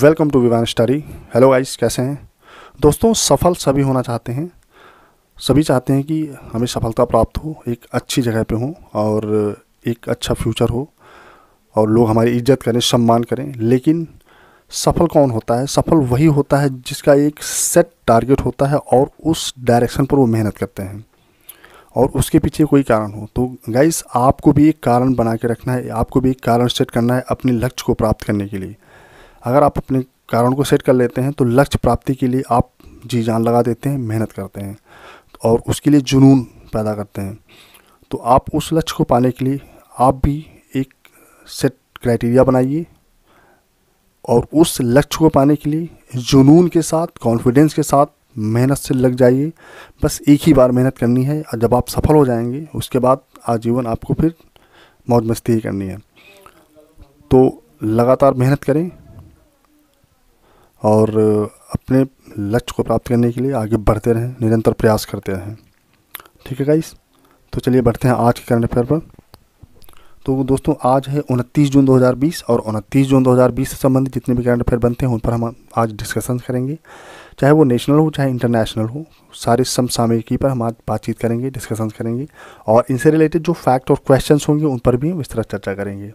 welcome to Vivan study hello guys कैसे हैं दोस्तों सफल सभी होना चाहते हैं सभी चाहते हैं कि हमें सफलता प्राप्त हो एक अच्छी जगह पे हो और एक अच्छा फ्यूचर हो और लोग हमारी इज्जत करें सम्मान करें लेकिन सफल कौन होता है सफल वही होता है जिसका एक सेट टारगेट होता है और उस डायरेक्शन पर वो मेहनत करते हैं और उसके पीछे कोई कारण हो तो गाइस आपको भी एक कारण बना के रखना है आपको भी एक कारण सेट करना है अपने लक्ष्य को प्राप्त करने के लिए अगर आप अपने कारण को सेट कर लेते हैं तो लक्ष्य प्राप्ति के लिए आप जी जान लगा देते हैं मेहनत करते हैं और उसके लिए जुनून पैदा करते हैं तो आप उस लक्ष्य को पाने के लिए आप भी एक सेट क्राइटेरिया बनाइए और उस लक्ष्य को पाने के लिए जुनून के साथ कॉन्फिडेंस के साथ मेहनत से लग जाइए बस एक ही बार मेहनत करनी है और जब आप सफल हो जाएंगे उसके बाद आजीवन आपको फिर मौज मस्ती करनी है तो लगातार मेहनत करें और अपने लक्ष्य को प्राप्त करने के लिए आगे बढ़ते रहें निरंतर प्रयास करते रहें ठीक है गाइस तो चलिए बढ़ते हैं आज के करंट अफेयर पर तो दोस्तों आज है उनतीस जून 2020 और उनतीस जून 2020 से संबंधित जितने भी करंट अफेयर बनते हैं उन पर हम आज डिस्कशन करेंगे चाहे वो नेशनल हो चाहे इंटरनेशनल हो सारे समसामयिकी पर हम आज बातचीत करेंगे डिस्कशन करेंगे और इनसे रिलेटेड जो फैक्ट और क्वेश्चन होंगे उन पर भी हम विस्तृत चर्चा करेंगे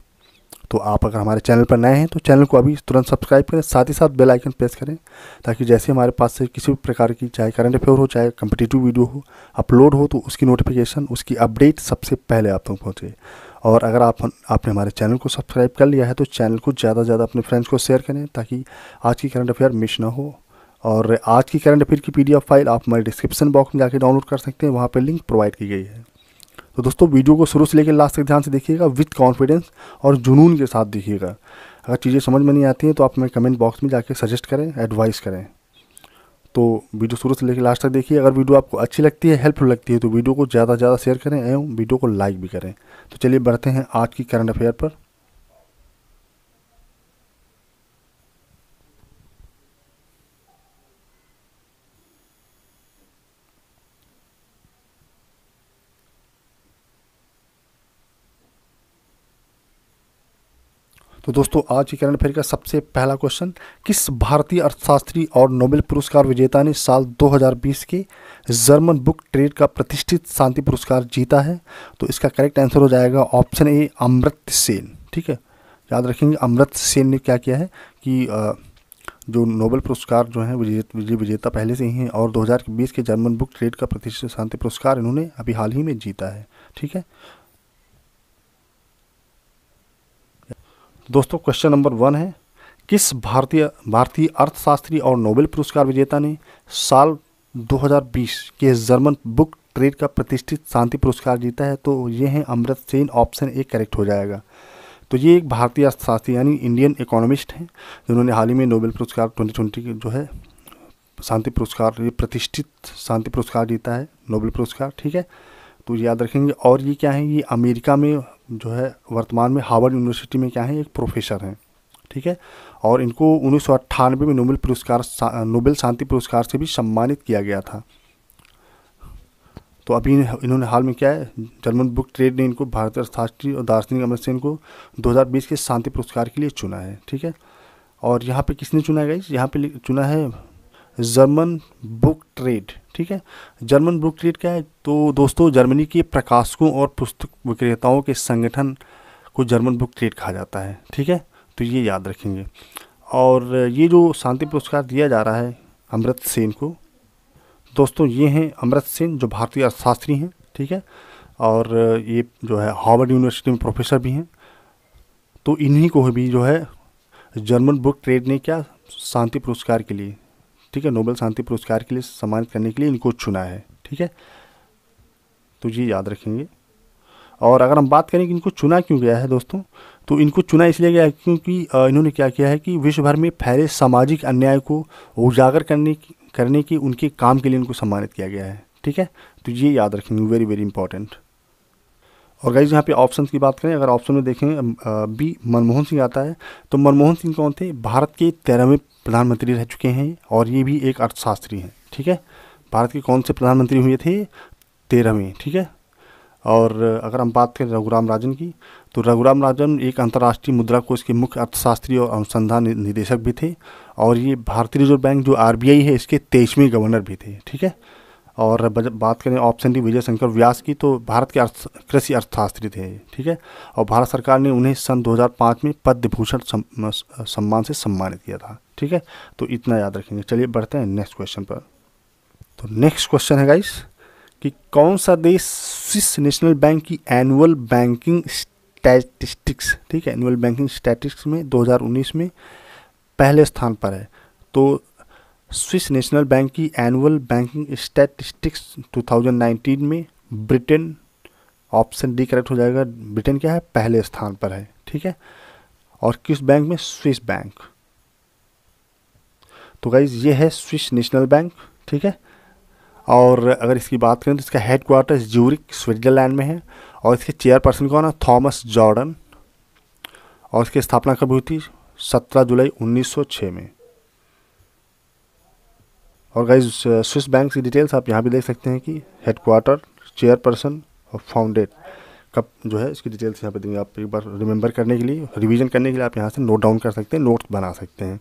तो आप अगर हमारे चैनल पर नए हैं तो चैनल को अभी तुरंत सब्सक्राइब करें साथ ही साथ बेल आइकन प्रेस करें ताकि जैसे हमारे पास से किसी भी प्रकार की चाहे करंट अफेयर हो चाहे कम्पिटिटिव वीडियो हो अपलोड हो तो उसकी नोटिफिकेशन उसकी अपडेट सबसे पहले आप तक पहुँचे और अगर आप आपने हमारे चैनल को सब्सक्राइब कर लिया है तो चैनल को ज़्यादा से ज़्यादा अपने फ्रेंड्स को शेयर करें ताकि आज की करंट अफेयर मिस ना हो और आज की करंट अफेयर की पीडीएफ फाइल आप हमारे डिस्क्रिप्शन बॉक्स में जाके डाउनलोड कर सकते हैं वहाँ पर लिंक प्रोवाइड की गई है तो दोस्तों वीडियो को शुरू से लेकर लास्ट तक ध्यान से देखिएगा विथ कॉन्फिडेंस और जुनून के साथ देखिएगा अगर चीज़ें समझ में नहीं आती हैं तो आप हमें कमेंट बॉक्स में जाकर सजेस्ट करें एडवाइस करें तो वीडियो शुरू से लेकर लास्ट तक देखिए अगर वीडियो आपको अच्छी लगती है हेल्पफुल लगती है तो वीडियो को ज़्यादा से ज़्यादा शेयर करें एवं वीडियो को लाइक भी करें तो चलिए बढ़ते हैं आज की करंट अफेयर पर तो दोस्तों आज के करंट अफेयर का सबसे पहला क्वेश्चन किस भारतीय अर्थशास्त्री और नोबेल पुरस्कार विजेता ने साल 2020 के जर्मन बुक ट्रेड का प्रतिष्ठित शांति पुरस्कार जीता है तो इसका करेक्ट आंसर हो जाएगा ऑप्शन ए अमृत सेन ठीक है याद रखेंगे अमृत सेन ने क्या किया है कि आ, जो नोबेल पुरस्कार जो है विजेता पहले से ही हैं और 2020 के जर्मन बुक ट्रेड का प्रतिष्ठित शांति पुरस्कार इन्होंने अभी हाल ही में जीता है ठीक है दोस्तों क्वेश्चन नंबर वन है किस भारतीय भारतीय अर्थशास्त्री और नोबेल पुरस्कार विजेता ने साल 2020 के जर्मन बुक ट्रेड का प्रतिष्ठित शांति पुरस्कार जीता है तो ये हैं Amrit Sen option A correct हो जाएगा तो ये एक भारतीय अर्थशास्त्री यानी इंडियन इकोनॉमिस्ट हैं जिन्होंने हाल ही में नोबेल पुरस्कार 2020 के जो है शांति पुरस्कार ये प्रतिष्ठित शांति पुरस्कार जीता है नोबेल पुरस्कार ठीक है तो याद रखेंगे और ये क्या है ये अमेरिका में जो है वर्तमान में हार्वर्ड यूनिवर्सिटी में क्या है एक प्रोफेसर हैं ठीक है और इनको उन्नीस में नोबेल पुरस्कार नोबेल शांति पुरस्कार से भी सम्मानित किया गया था तो अभी इन्होंने हाल में क्या है जर्मन बुक ट्रेड ने इनको भारतीय अर्थशास्त्री और दार्शनिक अमृत सेन को 2020 के शांति पुरस्कार के लिए चुना है ठीक है और यहाँ पे किसने चुना है यहाँ पे चुना है जर्मन बुक ट्रेड ठीक है जर्मन बुक ट्रेड क्या है तो दोस्तों जर्मनी के प्रकाशकों और पुस्तक विक्रेताओं के संगठन को जर्मन बुक ट्रेड कहा जाता है ठीक है तो ये याद रखेंगे और ये जो शांति पुरस्कार दिया जा रहा है अमृत सेन को दोस्तों ये हैं अमृत सेन जो भारतीय अर्थशास्त्री हैं ठीक है और ये जो है हार्वर्ड यूनिवर्सिटी में प्रोफेसर भी हैं तो इन्हीं को भी जो है जर्मन बुक ट्रेड ने क्या शांति पुरस्कार के लिए ठीक है नोबेल शांति पुरस्कार के लिए सम्मानित करने के लिए इनको चुना है ठीक है तो ये याद रखेंगे और अगर हम बात करें कि इनको चुना क्यों गया है दोस्तों तो इनको चुना इसलिए गया है क्योंकि इन्होंने क्या किया है कि विश्व भर में फैले सामाजिक अन्याय को उजागर करने की करने की उनके काम के लिए इनको सम्मानित किया गया है ठीक है तो ये याद रखेंगे वेरी वेरी इंपॉर्टेंट और गाइज यहाँ पे ऑप्शन की बात करें अगर ऑप्शन में देखें बी मनमोहन सिंह आता है तो मनमोहन सिंह कौन थे भारत के तेरहवें प्रधानमंत्री रह चुके हैं और ये भी एक अर्थशास्त्री हैं ठीक है भारत के कौन से प्रधानमंत्री हुए थे तेरहवें ठीक है और अगर हम बात करें रघुराम राजन की तो रघुराम राजन एक अंतर्राष्ट्रीय मुद्रा कोष के मुख्य अर्थशास्त्री और अनुसंधान निदेशक भी थे और ये भारतीय रिजर्व बैंक जो आर है इसके तेईसवें गवर्नर भी थे ठीक है और बात करें ऑप्शन डी विजय शंकर व्यास की तो भारत के अर्थ कृषि अर्थशास्त्री थे ठीक है और भारत सरकार ने उन्हें सन 2005 में पद्म भूषण सम्मान से सम्मानित किया था ठीक है तो इतना याद रखेंगे चलिए बढ़ते हैं नेक्स्ट क्वेश्चन पर तो नेक्स्ट क्वेश्चन है गाइस कि कौन सा देश स्विस नेशनल बैंक की एनुअल बैंकिंग स्टैटिस्टिक्स ठीक है एनुअल बैंकिंग स्टैटिस्टिक्स में 2019 में पहले स्थान पर है तो स्विस नेशनल बैंक की एनुअल बैंकिंग स्टैटिस्टिक्स 2019 में ब्रिटेन ऑप्शन डी करेक्ट हो जाएगा ब्रिटेन क्या है पहले स्थान पर है ठीक है और किस बैंक में स्विस बैंक तो गाइज़ ये है स्विस नेशनल बैंक ठीक है और अगर इसकी बात करें तो इसका हेड क्वार्टर ज्यूरिक स्विट्ज़रलैंड में है और इसके चेयरपर्सन कौन है थॉमस जॉर्डन और इसकी स्थापना कब हुई थी सत्रह जुलाई 1906 में और गाइज स्विस बैंक की डिटेल्स आप यहाँ भी देख सकते हैं कि हेड क्वार्टर चेयरपर्सन और फाउंडेड कब जो है इसकी डिटेल्स यहाँ पर देंगे आप एक बार रिमेंबर करने के लिए रिवीजन करने के लिए आप यहाँ से नोट डाउन कर सकते हैं नोट्स बना सकते हैं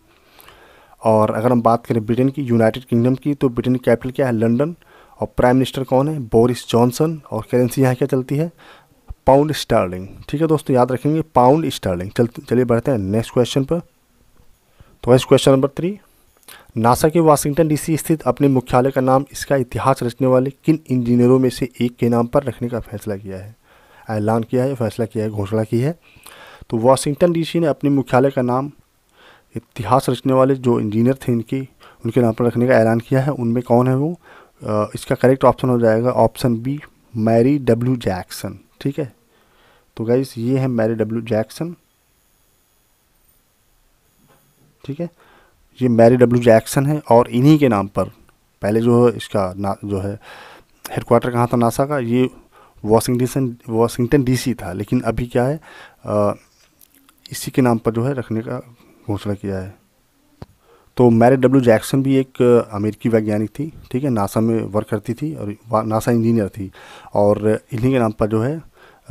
और अगर हम बात करें ब्रिटेन की यूनाइटेड किंगडम की तो ब्रिटेन की कैपिटल क्या है लंदन और प्राइम मिनिस्टर कौन है बोरिस जॉनसन और करेंसी यहाँ क्या चलती है पाउंड स्टर्लिंग ठीक है दोस्तों याद रखेंगे पाउंड स्टर्लिंग चल चलिए बढ़ते हैं नेक्स्ट क्वेश्चन पर तो वैसे क्वेश्चन नंबर थ्री नासा के वाशिंगटन डीसी स्थित अपने मुख्यालय का नाम इसका इतिहास रचने वाले किन इंजीनियरों में से एक के नाम पर रखने का फैसला किया है ऐलान किया है फैसला किया है घोषणा की है तो वाशिंगटन डीसी ने अपने मुख्यालय का नाम इतिहास रचने वाले जो इंजीनियर थे इनके उनके नाम पर रखने का ऐलान किया है उनमें कौन है वो इसका करेक्ट ऑप्शन हो जाएगा option B Mary W Jackson ठीक है तो गाइस ये है मैरी डब्ल्यू जैक्सन ठीक है ये मैरी डब्ल्यू जैक्सन है और इन्हीं के नाम पर पहले जो है इसका ना जो है हेडकोार्टर कहाँ था नासा का ये वॉशिंगटन वॉशिंगटन डीसी था लेकिन अभी क्या है आ, इसी के नाम पर जो है रखने का घोषणा किया है तो मैरी डब्ल्यू जैक्सन भी एक अमेरिकी वैज्ञानिक थी ठीक है नासा में वर्क करती थी और नासा इंजीनियर थी और इन्हीं के नाम पर जो है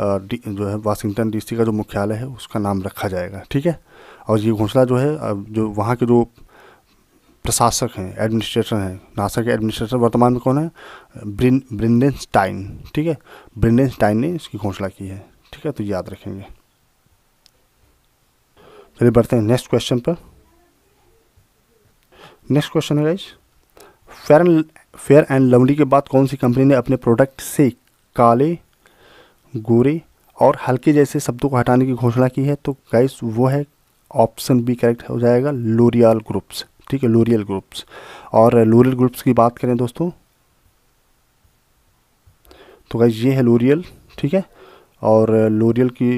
जो है वाशिंगटन डीसी का जो मुख्यालय है उसका नाम रखा जाएगा ठीक है और ये घोषणा जो है जो वहाँ के जो प्रशासक हैं एडमिनिस्ट्रेटर हैं नासा के एडमिनिस्ट्रेटर वर्तमान में कौन है ब्रिन स्टाइन ठीक है स्टाइन ने इसकी घोषणा की है ठीक है तो याद रखेंगे चलिए बढ़ते हैं नेक्स्ट क्वेश्चन पर नेक्स्ट क्वेश्चन है guys fair and fair and lovely के बाद कौन सी कंपनी ने अपने प्रोडक्ट से काले गोरे और हल्के जैसे शब्दों को हटाने की घोषणा की है तो गाइस वो है ऑप्शन बी करेक्ट हो जाएगा लोरियल ग्रुप्स ठीक है लोरियल ग्रुप्स और लोरियल ग्रुप्स की बात करें दोस्तों तो गाइस ये है लोरियल ठीक है और लोरियल की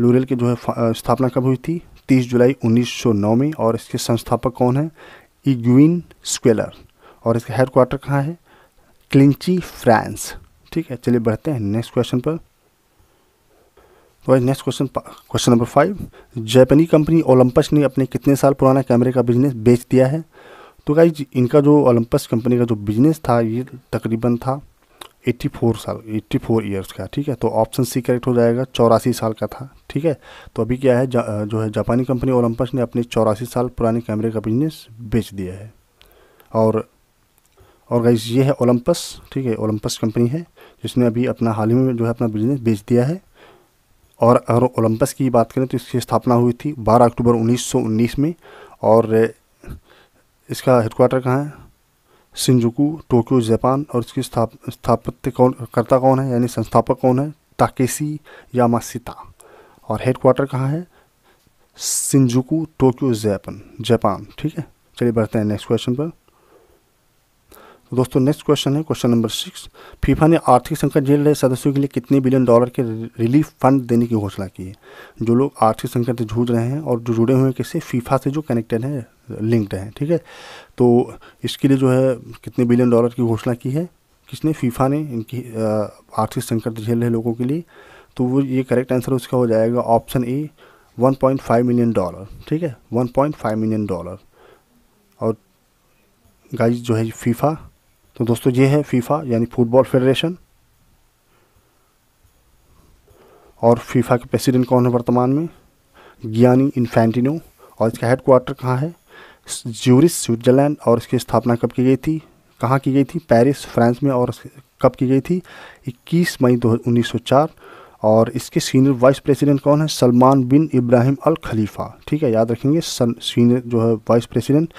लूरेल की जो है स्थापना कब हुई थी 30 जुलाई 1909 में और इसके संस्थापक कौन है इग्विन स्क्वेलर और इसका हेड क्वार्टर कहाँ है क्लिंची फ्रांस ठीक है चलिए बढ़ते हैं नेक्स्ट क्वेश्चन पर तो आज next question question number five जापानी कंपनी ओलंपस ने अपने कितने साल पुराना कैमरे का बिजनेस बेच दिया है तो भाई इनका जो ओलंपस कंपनी का जो बिजनेस था ये तकरीबन था एट्टी फोर साल एट्टी फोर ईयर्स का ठीक है तो ऑप्शन सी करेक्ट हो जाएगा चौरासी साल का था ठीक है तो अभी क्या है जा, जो है जापानी कंपनी ओलंपस ने अपने चौरासी साल पुराने कैमरे का बिजनेस बेच दिया है और और गाइज ये है ओलंपस ठीक है ओलंपस कंपनी है जिसने अभी अपना हाल ही में जो है अपना बिजनेस बेच दिया है और अगर ओलंपस की बात करें तो इसकी स्थापना हुई थी बारह अक्टूबर उन्नीस में और इसका हेडक्वार्टर कहाँ है सिंजुकू टोक्यो जापान और उसकी स्थाप स्थापत्य कौन कर्ता कौन है यानी संस्थापक कौन है ताकेसी यामासिता और हेड क्वार्टर कहाँ है सिंजुकू टोक्यो जापान जापान ठीक है चलिए बढ़ते हैं नेक्स्ट क्वेश्चन पर दोस्तों नेक्स्ट क्वेश्चन है क्वेश्चन नंबर सिक्स फीफा ने आर्थिक संकट झेल रहे सदस्यों के लिए कितने बिलियन डॉलर के रिलीफ फंड देने की घोषणा की है जो लोग आर्थिक संकट से जूझ रहे हैं और जो जुड़े हुए हैं किससे फीफा से जो कनेक्टेड हैं लिंक्ड हैं ठीक है तो इसके लिए जो है कितने बिलियन डॉलर की घोषणा की है किसने फीफा ने इनकी आर्थिक संकट झेल रहे लोगों के लिए तो वो ये करेक्ट आंसर उसका हो जाएगा ऑप्शन ए 1.5 मिलियन डॉलर ठीक है 1.5 मिलियन डॉलर और गाइस जो है फीफा तो दोस्तों ये है फीफा यानी फुटबॉल फेडरेशन और फीफा के प्रेसिडेंट कौन है वर्तमान में ज्ञानी इन्फेंटिनो और इसका हेड क्वार्टर कहाँ है ज्यूरिस स्विट्जरलैंड और इसकी स्थापना कब की गई थी कहाँ की गई थी पेरिस फ्रांस में और कब की गई थी 21 मई दो उन्नीस और इसके सीनियर वाइस प्रेसिडेंट कौन है सलमान बिन इब्राहिम अल खलीफा ठीक है याद रखेंगे सीनियर जो है vice president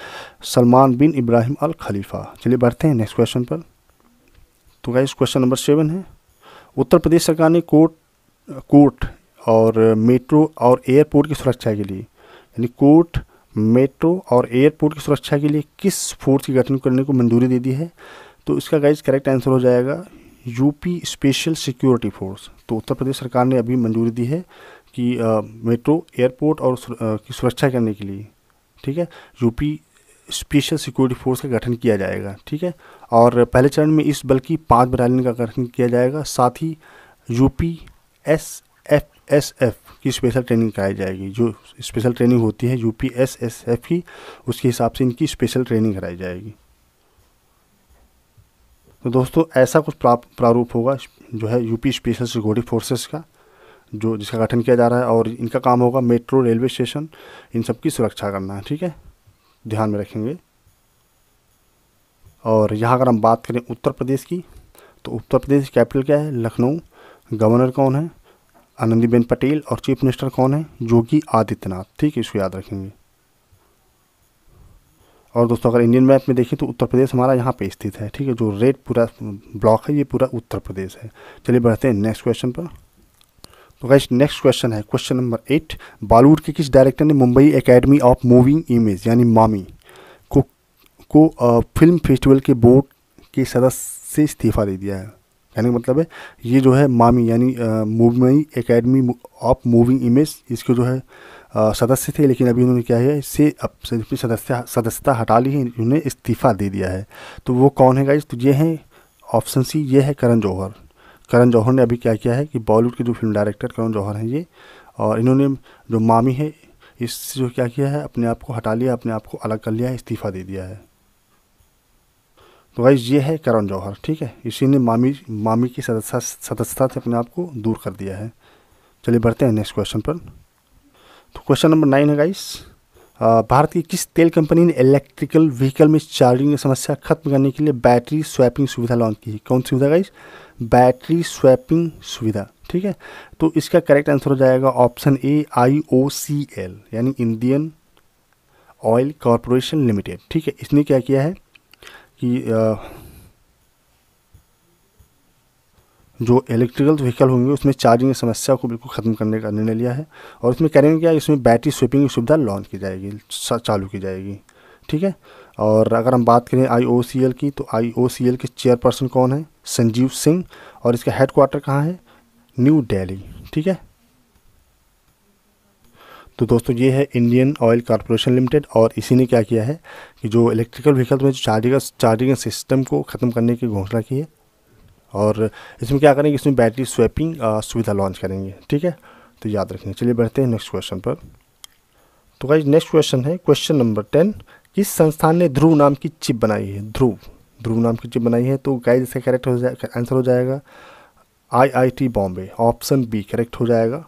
Salman bin Ibrahim Al Khalifa चलिए बढ़ते हैं नेक्स्ट क्वेश्चन पर तो गाइस क्वेश्चन नंबर सेवन है उत्तर प्रदेश सरकार ने कोर्ट कोर्ट और मेट्रो और एयरपोर्ट की सुरक्षा के लिए यानी कोर्ट मेट्रो और एयरपोर्ट की सुरक्षा के लिए किस फोर्स की गठन करने को मंजूरी दे दी है तो इसका गाइज करेक्ट आंसर हो जाएगा यूपी स्पेशल सिक्योरिटी फोर्स तो उत्तर प्रदेश सरकार ने अभी मंजूरी दी है कि मेट्रो एयरपोर्ट और की सुरक्षा करने के लिए ठीक है यूपी स्पेशल सिक्योरिटी फोर्स का गठन किया जाएगा ठीक है और पहले चरण में इस बल की पाँच बटालियन का गठन किया जाएगा साथ ही UP S F S F की स्पेशल ट्रेनिंग कराई जाएगी जो स्पेशल ट्रेनिंग होती है यूपी एस एस एफ की उसके हिसाब से इनकी स्पेशल ट्रेनिंग कराई जाएगी तो दोस्तों ऐसा कुछ प्रारूप होगा जो है यूपी स्पेशल सिक्योरिटी फोर्सेस का जो जिसका गठन किया जा रहा है और इनका काम होगा मेट्रो रेलवे स्टेशन इन सब की सुरक्षा करना है ठीक है ध्यान में रखेंगे और यहाँ अगर हम बात करें उत्तर प्रदेश की तो उत्तर प्रदेश कैपिटल क्या है लखनऊ गवर्नर कौन है आनंदीबेन पटेल और चीफ मिनिस्टर कौन है योगी आदित्यनाथ ठीक है इसको याद रखेंगे और दोस्तों अगर इंडियन मैप में देखें तो उत्तर प्रदेश हमारा यहाँ पे स्थित है ठीक है जो रेड पूरा ब्लॉक है ये पूरा उत्तर प्रदेश है चलिए बढ़ते हैं नेक्स्ट क्वेश्चन पर तो गाइस नेक्स्ट क्वेश्चन है क्वेश्चन नंबर एट बॉलीवुड के किस डायरेक्टर ने Mumbai Academy of Moving Image यानी मामी को को आ, फिल्म फेस्टिवल के बोर्ड के सदस्य से इस्तीफा दे दिया है कहने का मतलब है ये जो है मामी यानी Mumbai Academy of Moving Image इसके जो है सदस्य थे लेकिन अभी उन्होंने क्या है इससे अब सदस्य सदस्यता हटा ली है उन्होंने इस्तीफ़ा दे दिया है तो वो कौन है गाइज तो ये हैं ऑप्शन सी ये है करण जौहर करण जौहर ने अभी क्या किया है कि बॉलीवुड के जो फिल्म डायरेक्टर करण जौहर हैं ये और इन्होंने जो मामी है इससे जो क्या किया है अपने आप को हटा लिया अपने आप को अलग कर लिया है इस्तीफ़ा दे दिया है तो गाइज ये है करण जौहर ठीक है इसी ने मामी मामी की सदस्य सदस्यता से अपने आप को दूर कर दिया है चलिए बढ़ते हैं नेक्स्ट क्वेश्चन पर क्वेश्चन नंबर नाइन है गाइस भारत की किस तेल कंपनी ने इलेक्ट्रिकल व्हीकल में चार्जिंग की समस्या खत्म करने के लिए बैटरी स्वैपिंग सुविधा लॉन्च की है कौन सी सुविधा गाइस बैटरी स्वैपिंग सुविधा ठीक है तो इसका करेक्ट आंसर हो जाएगा option A I O C L यानी इंडियन ऑयल कॉरपोरेशन लिमिटेड ठीक है इसने क्या किया है कि जो इलेक्ट्रिकल व्हीकल होंगे उसमें चार्जिंग समस्या को बिल्कुल ख़त्म करने का निर्णय लिया है और इसमें करेंगे क्या इसमें बैटरी स्वीपिंग की सुविधा लॉन्च की जाएगी चालू की जाएगी ठीक है और अगर हम बात करें आई की तो आई के चेयरपर्सन कौन है संजीव सिंह और इसका हेड क्वार्टर कहाँ है न्यू डेली ठीक है तो दोस्तों ये है इंडियन ऑयल कॉरपोरेशन लिमिटेड और इसी ने क्या किया है कि जो इलेक्ट्रिकल व्हीकल में जो चार्जिंग चार्जिंग सिस्टम को ख़त्म करने की घोषणा की है और इसमें क्या करेंगे इसमें बैटरी स्वैपिंग सुविधा लॉन्च करेंगे ठीक है तो याद रखेंगे चलिए बढ़ते हैं नेक्स्ट क्वेश्चन पर तो भाई नेक्स्ट क्वेश्चन है क्वेश्चन नंबर टेन किस संस्थान ने ध्रुव नाम की चिप बनाई है ध्रुव ध्रुव नाम की चिप बनाई है तो गाइज इसका करेक्ट हो जाए आंसर हो जाएगा IIT Bombay option B correct हो जाएगा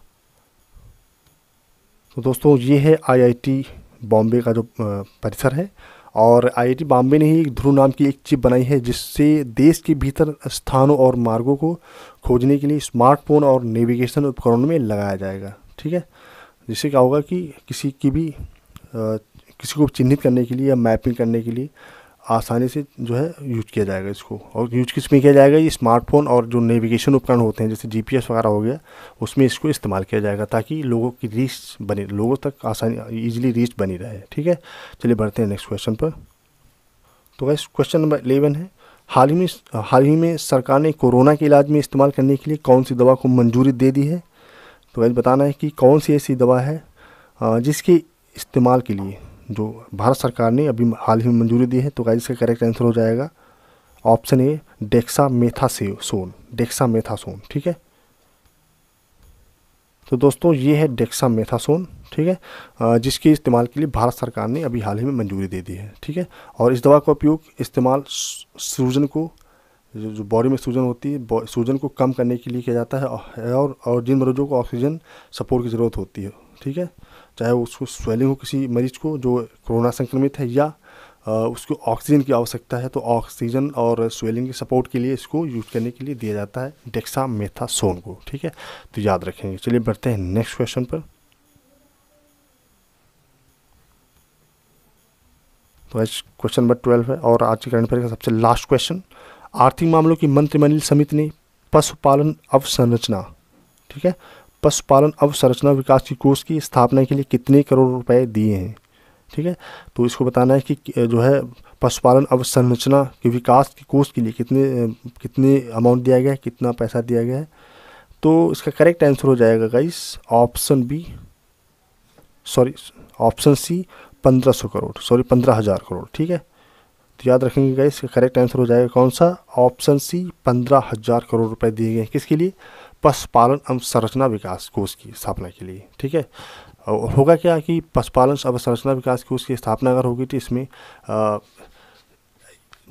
तो दोस्तों ये है आईआईटी बॉम्बे का जो परिसर है और आईआईटी बॉम्बे ने ही ध्रुव नाम की एक चिप बनाई है जिससे देश के भीतर स्थानों और मार्गों को खोजने के लिए स्मार्टफोन और नेविगेशन उपकरणों में लगाया जाएगा ठीक है जिससे क्या होगा कि किसी की भी आ, किसी को चिन्हित करने के लिए या मैपिंग करने के लिए आसानी से जो है यूज किया जाएगा इसको और यूज किस में किया जाएगा ये स्मार्टफोन और जो नेविगेशन उपकरण होते हैं जैसे जी वगैरह हो गया उसमें इसको इस्तेमाल किया जाएगा ताकि लोगों की रीच बनी लोगों तक आसानी ईजिली रीच बनी रहे ठीक है चलिए बढ़ते हैं नेक्स्ट क्वेश्चन पर तो वैसे क्वेश्चन नंबर इलेवन है हाल ही में हाल ही में सरकार ने कोरोना के इलाज में इस्तेमाल करने के लिए कौन सी दवा को मंजूरी दे दी है तो वैसे बताना है कि कौन सी ऐसी दवा है जिसके इस्तेमाल के लिए जो भारत सरकार ने अभी हाल ही में मंजूरी दी है तो गाइज इसका करेक्ट आंसर हो जाएगा ऑप्शन ए डेक्सा मेथा से सोन डेक्सा मेथासोन ठीक है तो दोस्तों ये है डेक्सा मेथासोन ठीक है जिसके इस्तेमाल के लिए भारत सरकार ने अभी हाल ही में मंजूरी दे दी है ठीक है और इस दवा का उपयोग इस्तेमाल सूजन को जो बॉडी में सूजन होती है सूजन को कम करने के लिए किया जाता है और और जिन मरीजों को ऑक्सीजन सपोर्ट की ज़रूरत होती है ठीक है चाहे उसको स्वेलिंग हो किसी मरीज को जो कोरोना संक्रमित है या उसको ऑक्सीजन की आवश्यकता है तो ऑक्सीजन और स्वेलिंग के सपोर्ट के लिए इसको यूज करने के लिए दिया जाता है डेक्सा मेथासोन को ठीक है तो याद रखेंगे चलिए बढ़ते हैं नेक्स्ट क्वेश्चन पर तो आज क्वेश्चन नंबर ट्वेल्व है और आज के करंट अफेयर का सबसे लास्ट क्वेश्चन आर्थिक मामलों की मंत्रिमंडल समिति ने पशुपालन अवसंरचना ठीक है पशुपालन अवसंरचना विकास की कोष की स्थापना के लिए कितने करोड़ रुपए दिए हैं ठीक है तो इसको बताना है कि जो है पशुपालन अवसंरचना के विकास के कोष के लिए कितने कितने अमाउंट दिया गया है कितना पैसा दिया गया है तो इसका करेक्ट आंसर हो जाएगा guys option B sorry option C पंद्रह सौ करोड़ सॉरी पंद्रह हज़ार करोड़ ठीक है तो याद रखेंगे गए इसका करेक्ट आंसर हो जाएगा कौन सा ऑप्शन सी पंद्रह हज़ार करोड़ रुपए दिए गए किसके लिए पशुपालन अवसंरचना विकास कोष की स्थापना के लिए ठीक है और होगा क्या कि पशुपालन अवसंरचना विकास कोष की स्थापना अगर होगी तो इसमें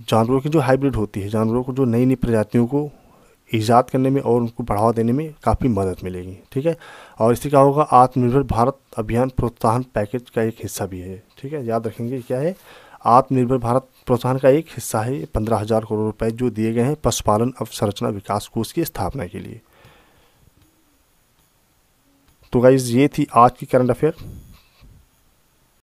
जानवरों की जो हाइब्रिड होती है जानवरों को जो नई नई प्रजातियों को ईजाद करने में और उनको बढ़ावा देने में काफ़ी मदद मिलेगी ठीक है और इससे क्या होगा आत्मनिर्भर भारत अभियान प्रोत्साहन पैकेज का एक हिस्सा भी है ठीक है याद रखेंगे क्या है आत्मनिर्भर भारत प्रोत्साहन का एक हिस्सा है पंद्रह हज़ार करोड़ रुपए जो दिए गए हैं पशुपालन अवसंरचना विकास कोष की स्थापना के लिए तो गाइज़ ये थी आज की करंट अफेयर